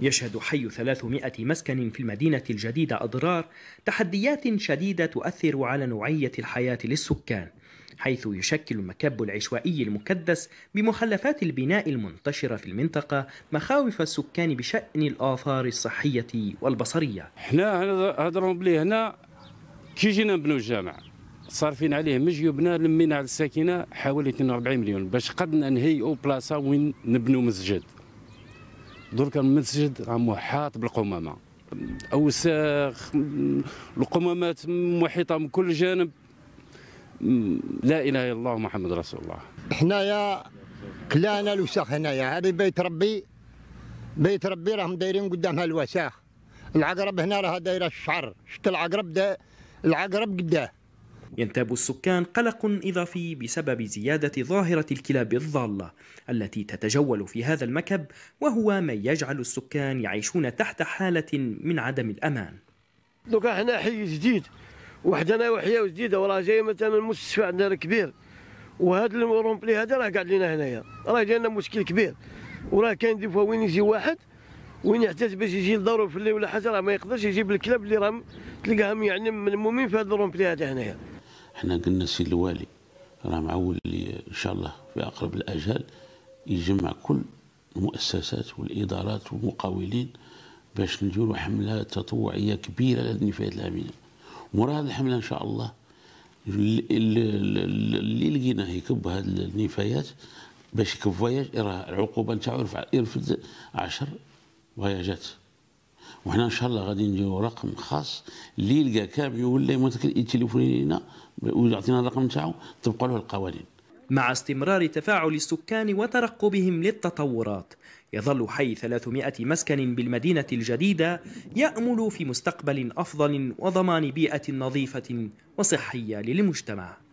يشهد حي 300 مسكن في المدينة الجديدة أضرار تحديات شديدة تؤثر على نوعية الحياة للسكان حيث يشكل المكب العشوائي المكدس بمخلفات البناء المنتشرة في المنطقة مخاوف السكان بشأن الآثار الصحية والبصرية احنا هضروا بلي هنا كي جينا نبنوا الجامع صارفين عليه من يبنى لمينا على الساكنه حوالي 42 مليون باش قدنا نهيئوا بلاصه وين نبنوا مسجد درك المسجد راه محاط بالقمامه اوساخ القمامات محيطه من كل جانب لا اله الا الله محمد رسول الله حنايا كلانا الوساخ هنايا هذه بيت ربي بيت ربي راهم دايرين قدامها الوساخ العقرب هنا راه دايره الشعر شفت العقرب ده العقرب قداه ينتاب السكان قلق إضافي بسبب زيادة ظاهرة الكلاب الضالة التي تتجول في هذا المكب وهو ما يجعل السكان يعيشون تحت حالة من عدم الأمان دوكا حنا حي جديد وحدنا وحياة جديدة وراه جاي مثلا المستشفى عندنا كبير وهذا الرومبلي هذا راه قاعد لنا هنايا راه لنا مشكل كبير وراه كاين دي فوا وين يجي واحد وين يحتاج باش يجي لدارو في الليل ولا حاجه راه ما يقدرش يجيب الكلاب اللي راه تلقاهم يعني ملمومين في هذا الرومبلي هذا هنايا احنا قلنا السي الوالي راه معول ان شاء الله في اقرب الاجال يجمع كل المؤسسات والادارات والمقاولين باش نديروا حمله تطوعيه كبيره للنفايات العامله ورا هذه الحمله ان شاء الله اللي لقيناه يكب هذه النفايات باش يكب فواياج راه العقوبه نتاعو يرفع يرفد 10 فياجات وحنا ان شاء الله غادي نديروا رقم خاص اللي يلقى كامل ولا متكل يتليفوني لنا ويعطينا الرقم نتاعو طبقوا له القوانين مع استمرار تفاعل السكان وترقبهم للتطورات يظل حي 300 مسكن بالمدينة الجديدة يأمل في مستقبل أفضل وضمان بيئة نظيفة وصحية للمجتمع